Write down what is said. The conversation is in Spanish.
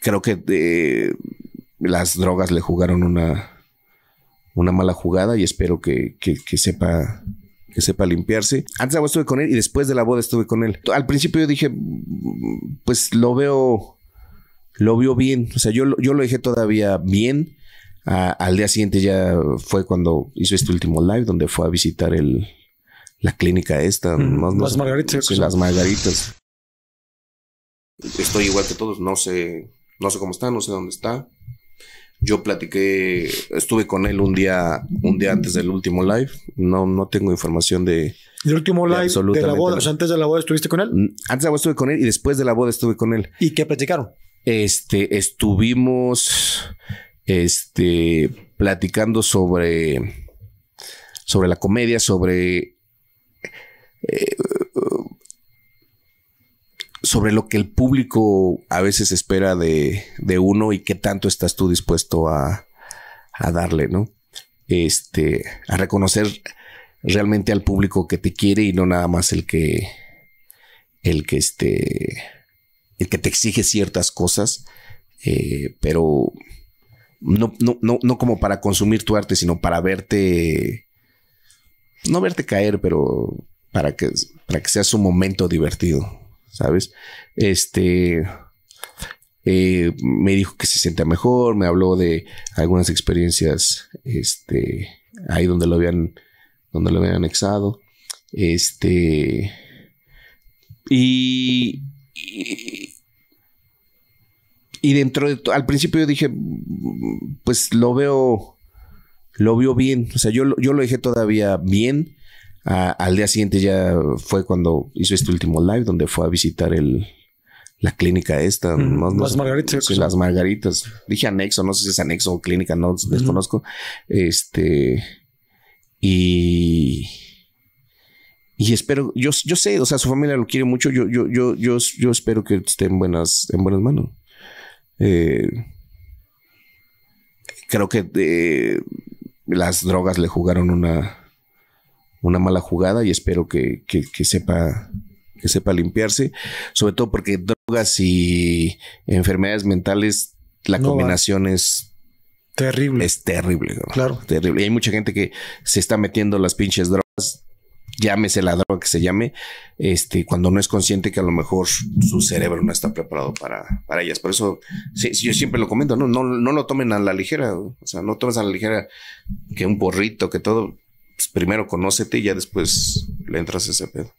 creo que eh, las drogas le jugaron una, una mala jugada y espero que, sepa que sepa limpiarse. Antes de la boda estuve con él y después de la boda estuve con él. Al principio yo dije, pues lo veo, lo vio bien. O sea, yo, yo lo dije todavía bien. al día siguiente ya fue cuando hizo este último live donde fue a visitar la clínica esta. las margaritas. las margaritas. Estoy igual que todos, no sé no sé cómo está, no sé dónde está. Yo platiqué, estuve con él un día, un día antes del último live. No, no tengo información de. ¿El último live de, la boda? antes de la boda estuviste con él. Mm, antes de la boda estuve con él y después de la boda estuve con él. ¿Y qué platicaron? Este, estuvimos, este, platicando sobre, sobre la comedia, sobre eh, sobre lo que el público a veces espera de, uno y qué tanto estás tú dispuesto a, darle, ¿no? Este, a reconocer realmente al público que te quiere y no nada más el que, el que este, el que te exige ciertas cosas, eh, pero no, no, como para consumir tu arte, sino para verte, no verte caer, pero para que, para que sea su momento divertido. ¿sabes? Este, eh, me dijo que se siente mejor, me habló de algunas experiencias, este, ahí donde lo habían, donde lo habían anexado, este, y, y, dentro al principio yo dije, pues lo veo, lo vio bien, o sea, yo, yo lo dejé todavía bien, al día siguiente ya fue cuando hizo este último live donde fue a visitar el, la clínica esta. las margaritas. las margaritas. Dije anexo, no sé si es anexo o clínica, no desconozco. Este. Y. Y espero, yo, yo sé, o sea, su familia lo quiere mucho. Yo, yo, yo, yo, espero que esté en buenas, en buenas manos. Eh, creo que eh, las drogas le jugaron una, una mala jugada y espero que, sepa que sepa limpiarse, sobre todo porque drogas y enfermedades mentales, la combinación es terrible. Es terrible, claro, terrible. Y hay mucha gente que se está metiendo las pinches drogas, llámese la droga que se llame, este, cuando no es consciente que a lo mejor su cerebro no está preparado para, para ellas. Por eso sí, yo siempre lo comento, ¿no? No, no lo tomen a la ligera, o sea, no tomes a la ligera que un borrito, que todo, primero conócete y ya después le entras a ese pedo.